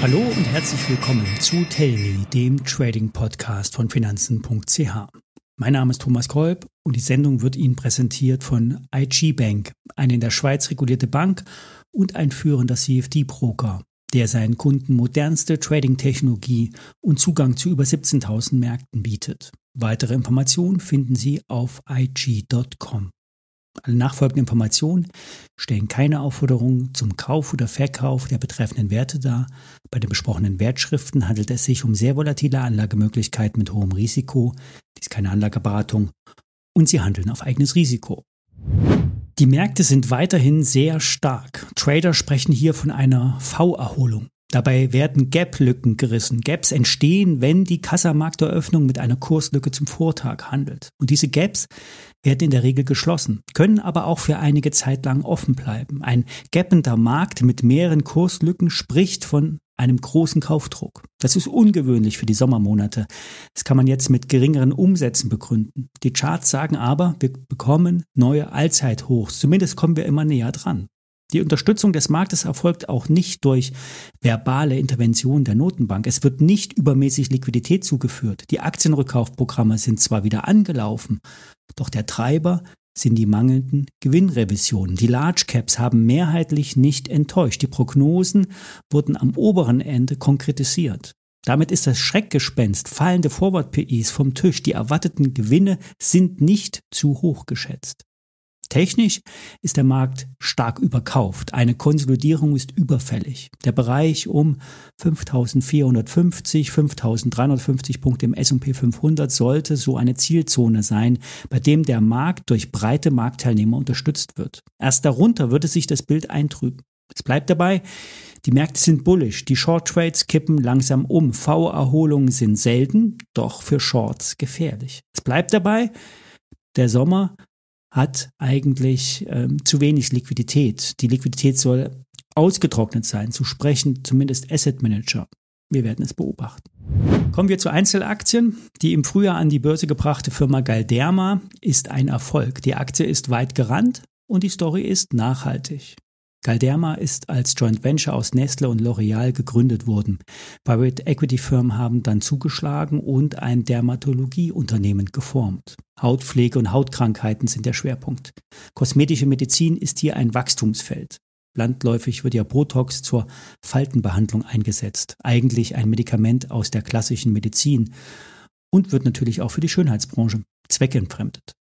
Hallo und herzlich willkommen zu Tell Me, dem Trading Podcast von Finanzen.ch. Mein Name ist Thomas Kolb und die Sendung wird Ihnen präsentiert von IG Bank, eine in der Schweiz regulierte Bank und ein führender CFD-Broker, der seinen Kunden modernste Trading-Technologie und Zugang zu über 17.000 Märkten bietet. Weitere Informationen finden Sie auf IG.com. Alle nachfolgenden Informationen stellen keine Aufforderung zum Kauf oder Verkauf der betreffenden Werte dar. Bei den besprochenen Wertschriften handelt es sich um sehr volatile Anlagemöglichkeiten mit hohem Risiko. Dies ist keine Anlageberatung und sie handeln auf eigenes Risiko. Die Märkte sind weiterhin sehr stark. Trader sprechen hier von einer V-Erholung. Dabei werden Gap-Lücken gerissen. Gaps entstehen, wenn die Kassamarkteröffnung mit einer Kurslücke zum Vortag handelt. Und diese Gaps werden in der Regel geschlossen, können aber auch für einige Zeit lang offen bleiben. Ein gappender Markt mit mehreren Kurslücken spricht von einem großen Kaufdruck. Das ist ungewöhnlich für die Sommermonate. Das kann man jetzt mit geringeren Umsätzen begründen. Die Charts sagen aber, wir bekommen neue Allzeithochs. Zumindest kommen wir immer näher dran. Die Unterstützung des Marktes erfolgt auch nicht durch verbale Intervention der Notenbank. Es wird nicht übermäßig Liquidität zugeführt. Die Aktienrückkaufprogramme sind zwar wieder angelaufen, doch der Treiber sind die mangelnden Gewinnrevisionen. Die Large Caps haben mehrheitlich nicht enttäuscht. Die Prognosen wurden am oberen Ende konkretisiert. Damit ist das Schreckgespenst fallende Forward pis vom Tisch. Die erwarteten Gewinne sind nicht zu hoch geschätzt. Technisch ist der Markt stark überkauft. Eine Konsolidierung ist überfällig. Der Bereich um 5450, 5350 Punkte im S&P 500 sollte so eine Zielzone sein, bei dem der Markt durch breite Marktteilnehmer unterstützt wird. Erst darunter würde sich das Bild eintrüben. Es bleibt dabei, die Märkte sind bullisch, die Short Trades kippen langsam um, V-Erholungen sind selten, doch für Shorts gefährlich. Es bleibt dabei, der Sommer hat eigentlich ähm, zu wenig Liquidität. Die Liquidität soll ausgetrocknet sein. Zu sprechen zumindest Asset Manager. Wir werden es beobachten. Kommen wir zu Einzelaktien. Die im Frühjahr an die Börse gebrachte Firma Galderma ist ein Erfolg. Die Aktie ist weit gerannt und die Story ist nachhaltig. Galderma ist als Joint Venture aus Nestle und L'Oreal gegründet worden. Private Equity Firmen haben dann zugeschlagen und ein Dermatologieunternehmen geformt. Hautpflege und Hautkrankheiten sind der Schwerpunkt. Kosmetische Medizin ist hier ein Wachstumsfeld. Landläufig wird ja Botox zur Faltenbehandlung eingesetzt, eigentlich ein Medikament aus der klassischen Medizin und wird natürlich auch für die Schönheitsbranche zweckentfremdet.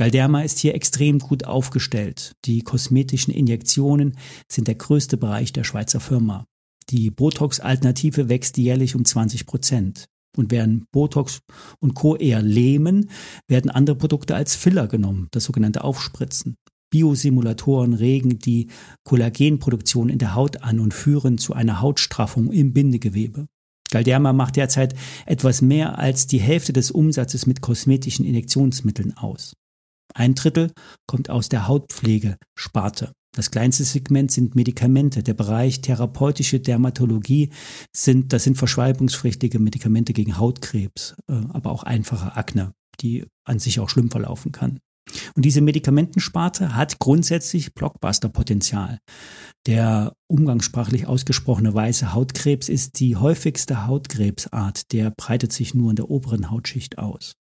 Galderma ist hier extrem gut aufgestellt. Die kosmetischen Injektionen sind der größte Bereich der Schweizer Firma. Die Botox-Alternative wächst jährlich um 20 Prozent. Und während Botox und Co. eher lähmen, werden andere Produkte als Filler genommen, das sogenannte Aufspritzen. Biosimulatoren regen die Kollagenproduktion in der Haut an und führen zu einer Hautstraffung im Bindegewebe. Galderma macht derzeit etwas mehr als die Hälfte des Umsatzes mit kosmetischen Injektionsmitteln aus. Ein Drittel kommt aus der Hautpflegesparte. Das kleinste Segment sind Medikamente. Der Bereich therapeutische Dermatologie sind, das sind verschreibungspflichtige Medikamente gegen Hautkrebs, äh, aber auch einfache Akne, die an sich auch schlimm verlaufen kann. Und diese Medikamentensparte hat grundsätzlich Blockbuster-Potenzial. Der umgangssprachlich ausgesprochene weiße Hautkrebs ist die häufigste Hautkrebsart. Der breitet sich nur in der oberen Hautschicht aus.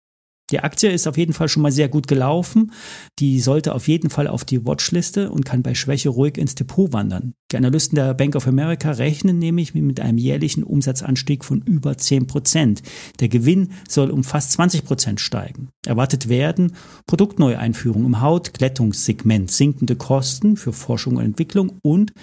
Die Aktie ist auf jeden Fall schon mal sehr gut gelaufen. Die sollte auf jeden Fall auf die Watchliste und kann bei Schwäche ruhig ins Depot wandern. Die Analysten der Bank of America rechnen nämlich mit einem jährlichen Umsatzanstieg von über 10 Prozent. Der Gewinn soll um fast 20 Prozent steigen. Erwartet werden Produktneueinführungen im Haut-Glättungssegment, sinkende Kosten für Forschung und Entwicklung und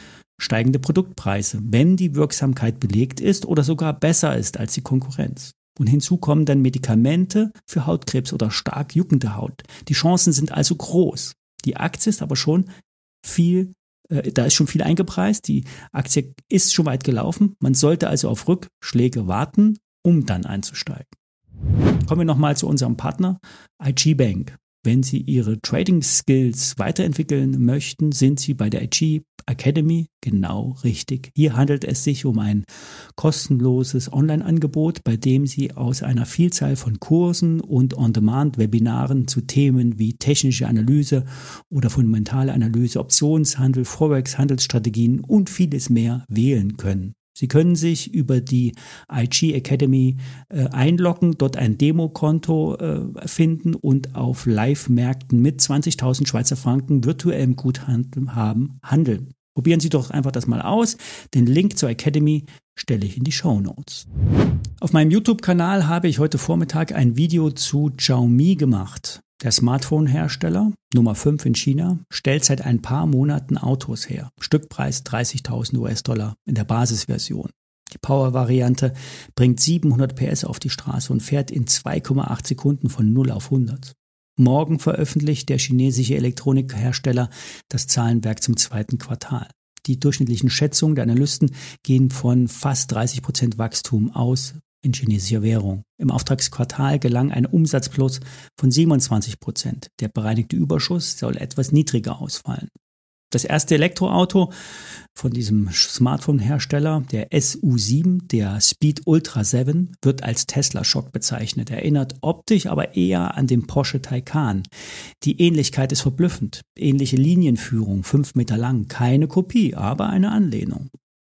steigende Produktpreise, wenn die Wirksamkeit belegt ist oder sogar besser ist als die Konkurrenz. Und hinzu kommen dann Medikamente für Hautkrebs oder stark juckende Haut. Die Chancen sind also groß. Die Aktie ist aber schon viel, äh, da ist schon viel eingepreist. Die Aktie ist schon weit gelaufen. Man sollte also auf Rückschläge warten, um dann einzusteigen. Kommen wir nochmal zu unserem Partner IG Bank. Wenn Sie Ihre Trading Skills weiterentwickeln möchten, sind Sie bei der IG Academy genau richtig. Hier handelt es sich um ein kostenloses Online-Angebot, bei dem Sie aus einer Vielzahl von Kursen und On-Demand-Webinaren zu Themen wie technische Analyse oder fundamentale Analyse, Optionshandel, Forex, Handelsstrategien und vieles mehr wählen können. Sie können sich über die IG Academy äh, einloggen, dort ein Demokonto äh, finden und auf Live-Märkten mit 20.000 Schweizer Franken virtuellem Guthaben haben, handeln. Probieren Sie doch einfach das mal aus. Den Link zur Academy stelle ich in die Show Notes. Auf meinem YouTube-Kanal habe ich heute Vormittag ein Video zu Xiaomi gemacht. Der Smartphone-Hersteller Nummer 5 in China stellt seit ein paar Monaten Autos her. Stückpreis 30.000 US-Dollar in der Basisversion. Die Power-Variante bringt 700 PS auf die Straße und fährt in 2,8 Sekunden von 0 auf 100. Morgen veröffentlicht der chinesische Elektronikhersteller das Zahlenwerk zum zweiten Quartal. Die durchschnittlichen Schätzungen der Analysten gehen von fast 30 Prozent Wachstum aus in chinesischer Währung. Im Auftragsquartal gelang ein Umsatzplus von 27 Prozent. Der bereinigte Überschuss soll etwas niedriger ausfallen. Das erste Elektroauto von diesem Smartphone-Hersteller, der SU7, der Speed Ultra 7, wird als Tesla-Schock bezeichnet, erinnert optisch aber eher an den Porsche Taycan. Die Ähnlichkeit ist verblüffend. Ähnliche Linienführung, fünf Meter lang, keine Kopie, aber eine Anlehnung.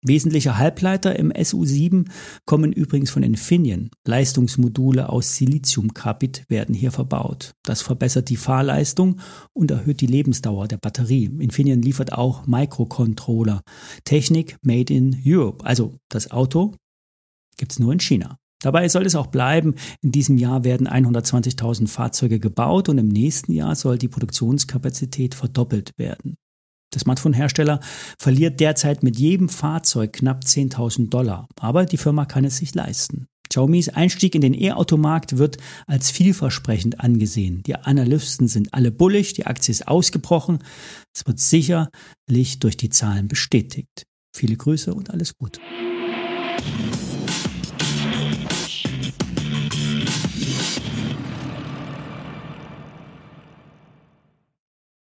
Wesentliche Halbleiter im SU7 kommen übrigens von Infineon. Leistungsmodule aus Siliziumkarbid werden hier verbaut. Das verbessert die Fahrleistung und erhöht die Lebensdauer der Batterie. Infineon liefert auch Microcontroller. Technik made in Europe. Also das Auto gibt's nur in China. Dabei soll es auch bleiben. In diesem Jahr werden 120.000 Fahrzeuge gebaut und im nächsten Jahr soll die Produktionskapazität verdoppelt werden. Der Smartphone-Hersteller verliert derzeit mit jedem Fahrzeug knapp 10.000 Dollar, aber die Firma kann es sich leisten. Xiaomis Einstieg in den E-Automarkt wird als vielversprechend angesehen. Die Analysten sind alle bullig, die Aktie ist ausgebrochen. Es wird sicherlich durch die Zahlen bestätigt. Viele Grüße und alles Gute.